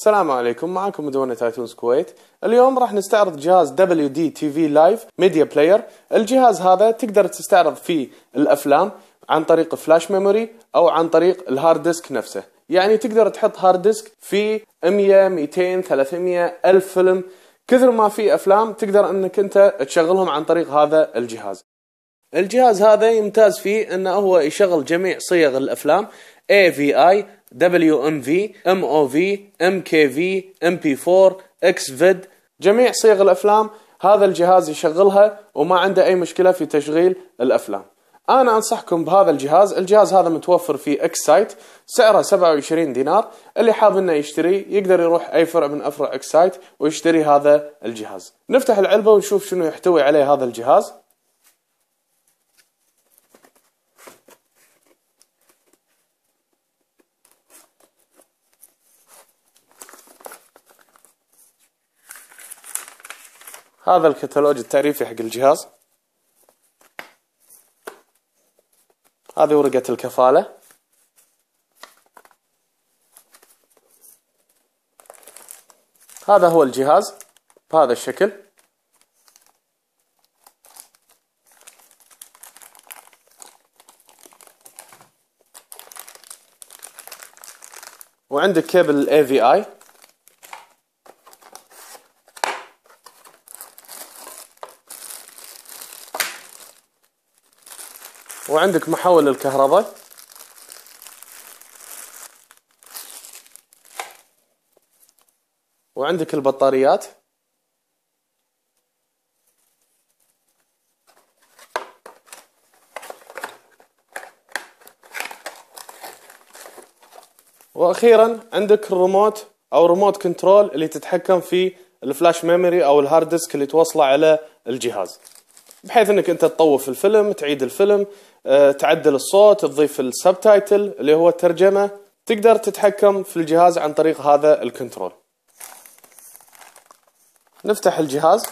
السلام عليكم معكم مدونة تايتونز كويت اليوم راح نستعرض جهاز WD TV Live ميديا بلاير الجهاز هذا تقدر تستعرض فيه الأفلام عن طريق فلاش ميموري أو عن طريق الهارد ديسك نفسه يعني تقدر تحط هارد ديسك فيه 100 200 300 ألف فيلم كثر ما في أفلام تقدر أنك أنت تشغلهم عن طريق هذا الجهاز الجهاز هذا يمتاز فيه انه هو يشغل جميع صيغ الافلام اي في اي دبليو ام في ام او في ام كي في ام بي 4 اكس فيد جميع صيغ الافلام هذا الجهاز يشغلها وما عنده اي مشكله في تشغيل الافلام انا انصحكم بهذا الجهاز الجهاز هذا متوفر في اكس سايت سعره 27 دينار اللي حاب انه يشتري يقدر يروح اي فرع من افرع اكس سايت ويشتري هذا الجهاز نفتح العلبه ونشوف شنو يحتوي عليه هذا الجهاز هذا الكتالوج التعريفي حق الجهاز هذه ورقة الكفالة هذا هو الجهاز بهذا الشكل وعندك كيبل AVI وعندك محول الكهرباء وعندك البطاريات واخيرا عندك الريموت او ريموت كنترول اللي تتحكم في الفلاش ميموري او الهارد ديسك اللي توصله على الجهاز بحيث انك انت تطوف الفيلم تعيد الفيلم آه، تعدل الصوت تضيف السبتايتل اللي هو الترجمه تقدر تتحكم في الجهاز عن طريق هذا الكنترول نفتح الجهاز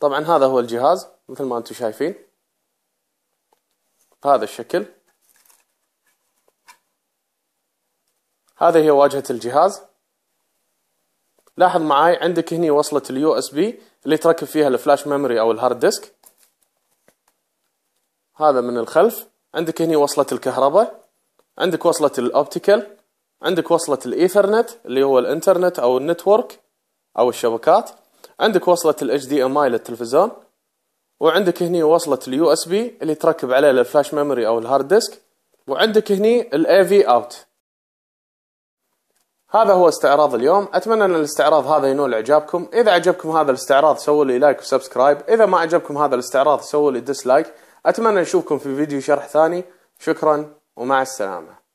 طبعا هذا هو الجهاز مثل ما انتم شايفين هذا الشكل هذه هي واجهة الجهاز لاحظ معاي عندك هني وصلة اليو اس بي اللي تركب فيها الفلاش ميموري او الهارد ديسك هذا من الخلف عندك هني وصلة الكهرباء عندك وصلة الاوبتيكال عندك وصلة الايثرنت اللي هو الانترنت او النتورك او الشبكات عندك وصلة ال HDMI للتلفزيون وعندك هني وصلة ال USB اللي تركب عليه الفلاش ميموري او الهارد ديسك وعندك هني ال AV out هذا هو استعراض اليوم أتمنى أن الاستعراض هذا ينول إعجابكم إذا عجبكم هذا الاستعراض سووا لي لايك وسبسكرايب إذا ما عجبكم هذا الاستعراض سووا لي ديسلايك أتمنى نشوفكم في فيديو شرح ثاني شكرا ومع السلامة